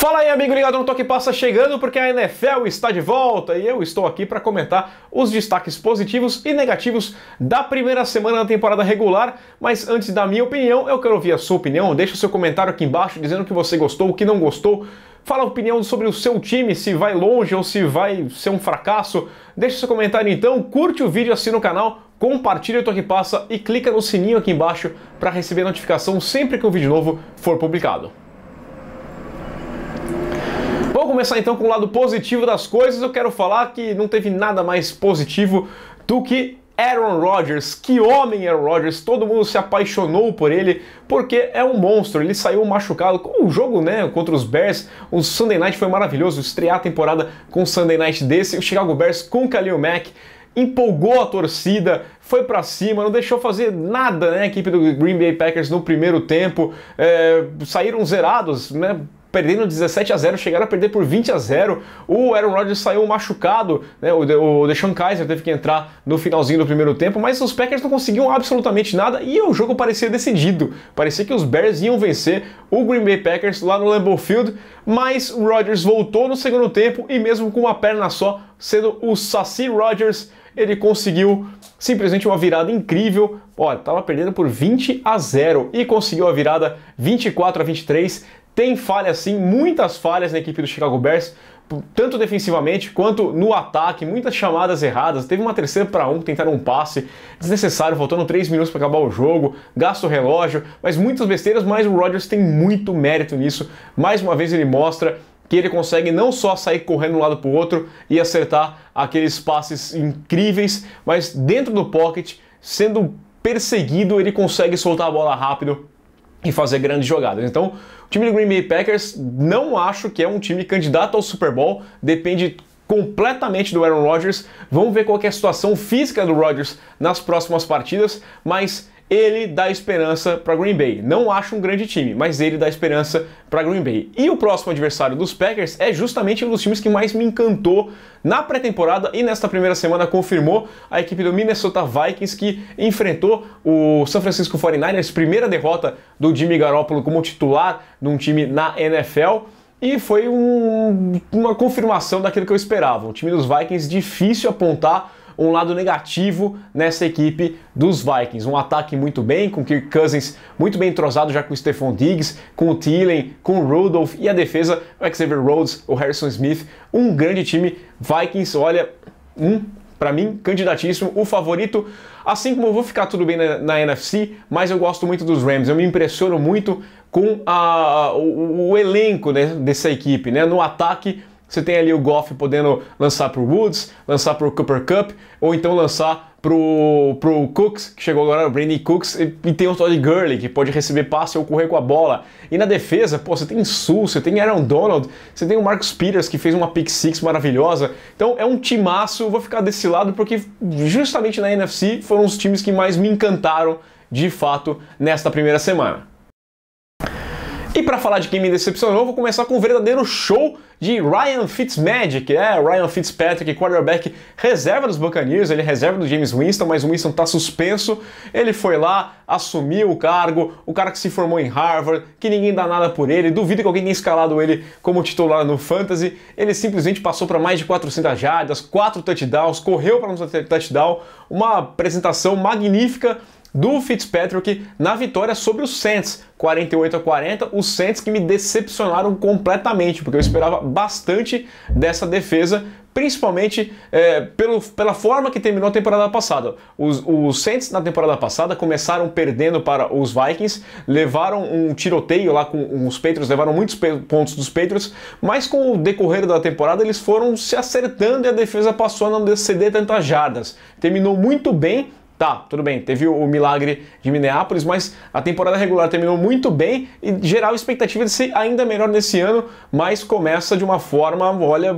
Fala aí, amigo ligado no Toque Passa, chegando porque a NFL está de volta e eu estou aqui para comentar os destaques positivos e negativos da primeira semana da temporada regular. Mas antes da minha opinião, eu quero ouvir a sua opinião. Deixa o seu comentário aqui embaixo dizendo o que você gostou, o que não gostou. Fala a opinião sobre o seu time, se vai longe ou se vai ser um fracasso. Deixa seu comentário então, curte o vídeo, assina o canal, compartilha o Toque Passa e clica no sininho aqui embaixo para receber notificação sempre que um vídeo novo for publicado. Vamos começar então com o lado positivo das coisas. Eu quero falar que não teve nada mais positivo do que Aaron Rodgers, que homem Aaron Rodgers, todo mundo se apaixonou por ele, porque é um monstro, ele saiu machucado com o jogo, né, contra os Bears, o Sunday Night foi maravilhoso, estrear a temporada com o Sunday Night desse, o Chicago Bears com Khalil Mack, empolgou a torcida, foi para cima, não deixou fazer nada, né, a equipe do Green Bay Packers no primeiro tempo, é, saíram zerados, né, perdendo 17 a 0, chegaram a perder por 20 a 0. O Aaron Rodgers saiu machucado, né? O, o Deshaun Kaiser teve que entrar no finalzinho do primeiro tempo, mas os Packers não conseguiam absolutamente nada e o jogo parecia decidido. Parecia que os Bears iam vencer o Green Bay Packers lá no Lambeau Field, mas o Rodgers voltou no segundo tempo e mesmo com uma perna só, sendo o Saci Rodgers, ele conseguiu simplesmente uma virada incrível. Olha, estava perdendo por 20 a 0 e conseguiu a virada 24 a 23 tem falhas sim, muitas falhas na equipe do Chicago Bears, tanto defensivamente quanto no ataque, muitas chamadas erradas. Teve uma terceira para um, tentaram um passe desnecessário, faltando 3 minutos para acabar o jogo, gasta o relógio, mas muitas besteiras, mas o Rodgers tem muito mérito nisso. Mais uma vez ele mostra que ele consegue não só sair correndo de um lado para o outro e acertar aqueles passes incríveis, mas dentro do pocket, sendo perseguido, ele consegue soltar a bola rápido e fazer grandes jogadas. Então, o time do Green Bay Packers não acho que é um time candidato ao Super Bowl, depende completamente do Aaron Rodgers. Vamos ver qual é a situação física do Rodgers nas próximas partidas, mas ele dá esperança para Green Bay. Não acho um grande time, mas ele dá esperança para Green Bay. E o próximo adversário dos Packers é justamente um dos times que mais me encantou na pré-temporada e nesta primeira semana confirmou a equipe do Minnesota Vikings que enfrentou o San Francisco 49ers, primeira derrota do Jimmy Garoppolo como titular num time na NFL. E foi um, uma confirmação daquilo que eu esperava. O time dos Vikings difícil apontar um lado negativo nessa equipe dos Vikings. Um ataque muito bem, com Kirk Cousins muito bem entrosado já com o Stephon Diggs, com o Thielen, com o Rudolph e a defesa, o Xavier Rhodes, o Harrison Smith. Um grande time Vikings, olha, um para mim, candidatíssimo, o favorito. Assim como eu vou ficar tudo bem na, na, NFC, mas eu gosto muito dos Rams, eu me impressiono muito com a, o, o elenco né, dessa equipe, né? No ataque, você tem ali o Goff podendo lançar para o Woods, lançar para o Cooper Cup, ou então lançar pro, pro Cooks, que chegou agora, o Brandon Cooks, e, e, tem o Todd Gurley, que pode receber passe ou correr com a bola. E na defesa, pô, você tem Sul, você tem Aaron Donald, você tem o Marcus Peters, que fez uma pick six maravilhosa. Então é um timaço, vou ficar desse lado, porque justamente na NFC foram os times que mais me encantaram, de fato, nesta primeira semana. E para falar de quem me decepcionou, vou começar com um verdadeiro show de Ryan Fitzmagic, é, Ryan Fitzpatrick, quarterback reserva dos Buccaneers, ele é reserva do James Winston, mas o Winston tá suspenso. Ele foi lá, assumiu o cargo, o cara que se formou em Harvard, que ninguém dá nada por ele, duvido que alguém tenha escalado ele como titular no Fantasy. Ele simplesmente passou para mais de 400 jardas, 4 touchdowns, correu para um touchdown, uma apresentação magnífica do Fitzpatrick na vitória sobre o Saints, 48 a 40, os Saints que me decepcionaram completamente, porque eu esperava bastante dessa defesa, principalmente é, pelo, pela forma que terminou a temporada passada. Os, os Saints na temporada passada começaram perdendo para os Vikings, levaram um tiroteio lá com os Patriots, levaram muitos pontos dos Patriots, mas com o decorrer da temporada eles foram se acertando e a defesa passou a não ceder tantas jardas. Terminou muito bem Tá, tudo bem, teve o milagre de Minneapolis, mas a temporada regular terminou muito bem e geral expectativa é de ser ainda melhor nesse ano, mas começa de uma forma, olha,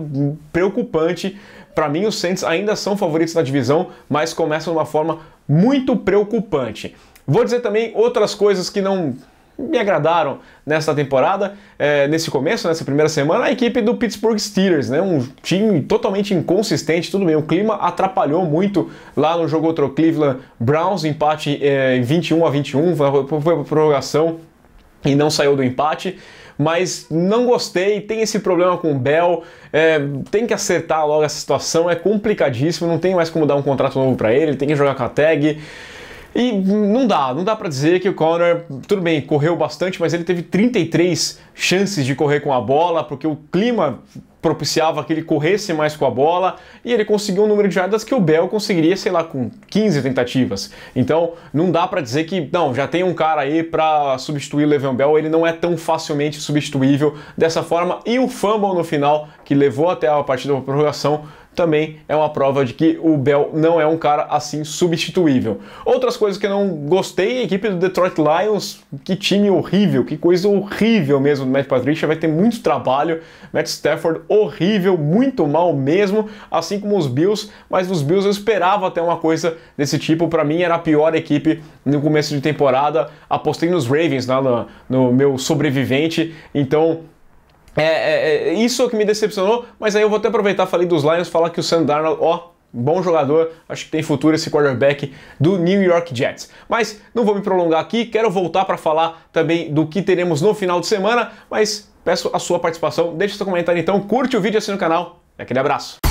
preocupante. Para mim, os Saints ainda são favoritos da divisão, mas começam de uma forma muito preocupante. Vou dizer também outras coisas que não me agradaram nessa temporada, é, nesse começo, nessa primeira semana, a equipe do Pittsburgh Steelers, né? Um time totalmente inconsistente, tudo bem, o clima atrapalhou muito lá no jogo contra o Cleveland Browns, empate é, 21 a 21, foi a prorrogação e não saiu do empate mas não gostei, tem esse problema com o Bell, é, tem que acertar logo essa situação, é complicadíssimo, não tem mais como dar um contrato novo para ele, tem que jogar com a tag. E não dá, não dá para dizer que o Connor, tudo bem, correu bastante, mas ele teve 33 chances de correr com a bola, porque o clima propiciava que ele corresse mais com a bola e ele conseguiu um número de jardas que o Bell conseguiria, sei lá, com 15 tentativas. Então, não dá para dizer que, não, já tem um cara aí para substituir o Le'Veon Bell, ele não é tão facilmente substituível dessa forma. E o fumble no final, que levou até a partida da prorrogação, também é uma prova de que o Bell não é um cara assim substituível. Outras coisas que eu não gostei, a equipe do Detroit Lions, que time horrível, que coisa horrível mesmo do Matt Patricia, vai ter muito trabalho. Matt Stafford horrível, muito mal mesmo, assim como os Bills, mas os Bills eu esperava até uma coisa desse tipo, para mim era a pior equipe no começo de temporada. Apostei nos Ravens, né, no, no meu sobrevivente, então é, é, é, isso que me decepcionou, mas aí eu vou até aproveitar, falei dos Lions, falar que o Sam Darnold, ó, bom jogador, acho que tem futuro esse quarterback do New York Jets. Mas não vou me prolongar aqui, quero voltar para falar também do que teremos no final de semana, mas peço a sua participação, deixe seu comentário então, curte o vídeo assim no canal, aquele abraço.